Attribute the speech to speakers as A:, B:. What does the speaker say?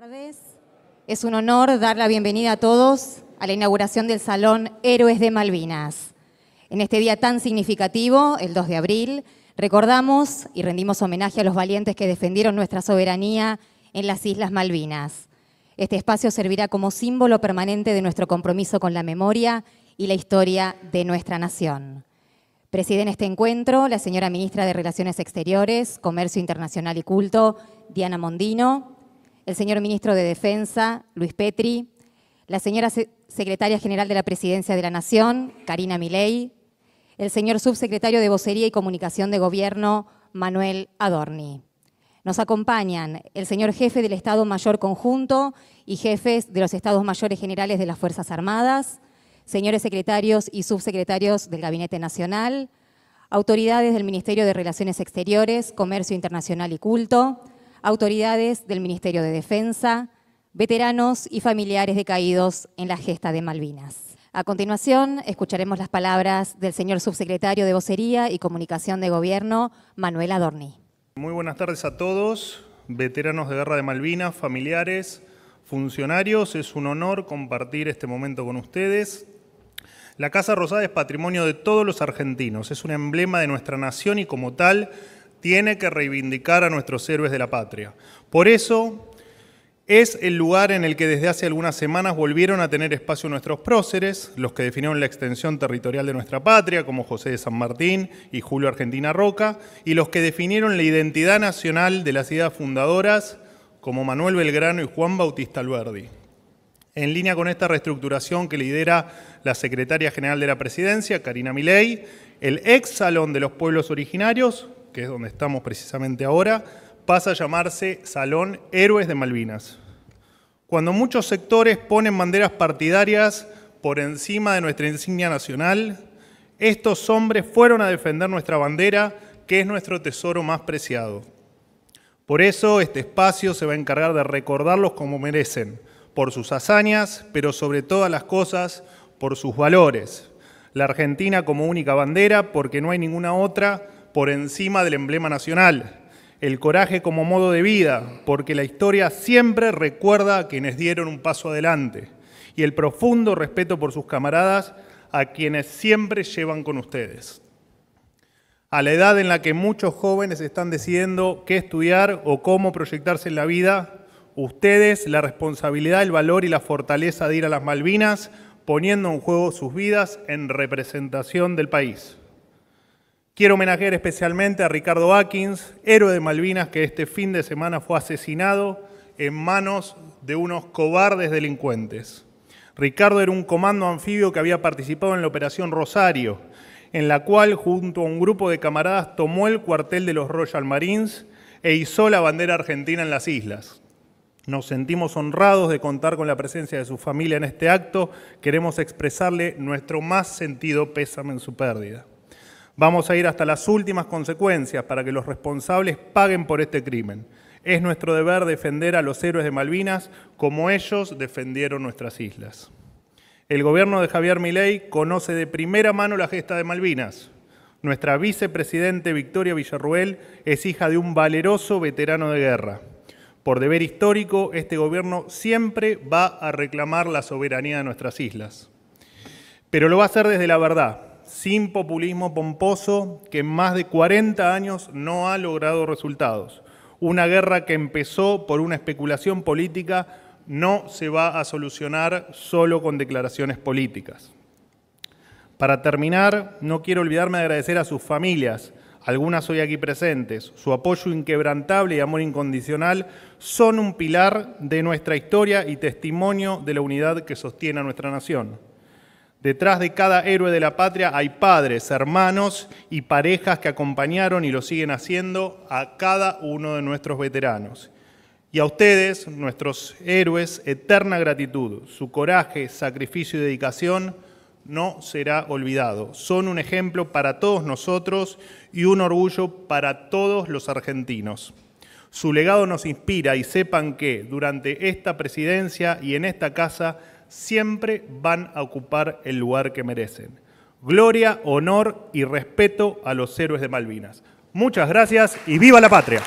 A: tardes. Es un honor dar la bienvenida a todos a la inauguración del Salón Héroes de Malvinas. En este día tan significativo, el 2 de abril, recordamos y rendimos homenaje a los valientes que defendieron nuestra soberanía en las Islas Malvinas. Este espacio servirá como símbolo permanente de nuestro compromiso con la memoria y la historia de nuestra nación. Preside en este encuentro la señora ministra de Relaciones Exteriores, Comercio Internacional y Culto, Diana Mondino, el señor ministro de Defensa, Luis Petri, la señora secretaria general de la Presidencia de la Nación, Karina Milei, el señor subsecretario de Vocería y Comunicación de Gobierno, Manuel Adorni. Nos acompañan el señor jefe del Estado Mayor Conjunto y jefes de los Estados Mayores Generales de las Fuerzas Armadas, señores secretarios y subsecretarios del Gabinete Nacional, autoridades del Ministerio de Relaciones Exteriores, Comercio Internacional y Culto, autoridades del Ministerio de Defensa, veteranos y familiares decaídos en la gesta de Malvinas. A continuación, escucharemos las palabras del señor subsecretario de Vocería y Comunicación de Gobierno, Manuel Adorni.
B: Muy buenas tardes a todos, veteranos de Guerra de Malvinas, familiares, funcionarios. Es un honor compartir este momento con ustedes. La Casa Rosada es patrimonio de todos los argentinos, es un emblema de nuestra nación y como tal tiene que reivindicar a nuestros héroes de la patria. Por eso es el lugar en el que desde hace algunas semanas volvieron a tener espacio nuestros próceres, los que definieron la extensión territorial de nuestra patria, como José de San Martín y Julio Argentina Roca, y los que definieron la identidad nacional de las ideas fundadoras, como Manuel Belgrano y Juan Bautista Alberdi. En línea con esta reestructuración que lidera la secretaria general de la presidencia, Karina Milei, el ex Salón de los Pueblos Originarios que es donde estamos precisamente ahora, pasa a llamarse Salón Héroes de Malvinas. Cuando muchos sectores ponen banderas partidarias por encima de nuestra insignia nacional, estos hombres fueron a defender nuestra bandera, que es nuestro tesoro más preciado. Por eso este espacio se va a encargar de recordarlos como merecen, por sus hazañas, pero sobre todas las cosas, por sus valores. La Argentina como única bandera, porque no hay ninguna otra, por encima del emblema nacional, el coraje como modo de vida, porque la historia siempre recuerda a quienes dieron un paso adelante, y el profundo respeto por sus camaradas, a quienes siempre llevan con ustedes. A la edad en la que muchos jóvenes están decidiendo qué estudiar o cómo proyectarse en la vida, ustedes la responsabilidad, el valor y la fortaleza de ir a las Malvinas poniendo en juego sus vidas en representación del país. Quiero homenajear especialmente a Ricardo Atkins, héroe de Malvinas que este fin de semana fue asesinado en manos de unos cobardes delincuentes. Ricardo era un comando anfibio que había participado en la Operación Rosario, en la cual junto a un grupo de camaradas tomó el cuartel de los Royal Marines e hizo la bandera argentina en las islas. Nos sentimos honrados de contar con la presencia de su familia en este acto. Queremos expresarle nuestro más sentido pésame en su pérdida. Vamos a ir hasta las últimas consecuencias para que los responsables paguen por este crimen. Es nuestro deber defender a los héroes de Malvinas como ellos defendieron nuestras islas. El gobierno de Javier Milei conoce de primera mano la gesta de Malvinas. Nuestra vicepresidente Victoria Villarruel es hija de un valeroso veterano de guerra. Por deber histórico, este gobierno siempre va a reclamar la soberanía de nuestras islas. Pero lo va a hacer desde la verdad, sin populismo pomposo que en más de 40 años no ha logrado resultados. Una guerra que empezó por una especulación política no se va a solucionar solo con declaraciones políticas. Para terminar, no quiero olvidarme de agradecer a sus familias, algunas hoy aquí presentes, su apoyo inquebrantable y amor incondicional son un pilar de nuestra historia y testimonio de la unidad que sostiene a nuestra nación. Detrás de cada héroe de la patria hay padres, hermanos y parejas que acompañaron y lo siguen haciendo a cada uno de nuestros veteranos. Y a ustedes, nuestros héroes, eterna gratitud. Su coraje, sacrificio y dedicación no será olvidado. Son un ejemplo para todos nosotros y un orgullo para todos los argentinos. Su legado nos inspira y sepan que durante esta presidencia y en esta casa siempre van a ocupar el lugar que merecen. Gloria, honor y respeto a los héroes de Malvinas. Muchas gracias y viva la patria.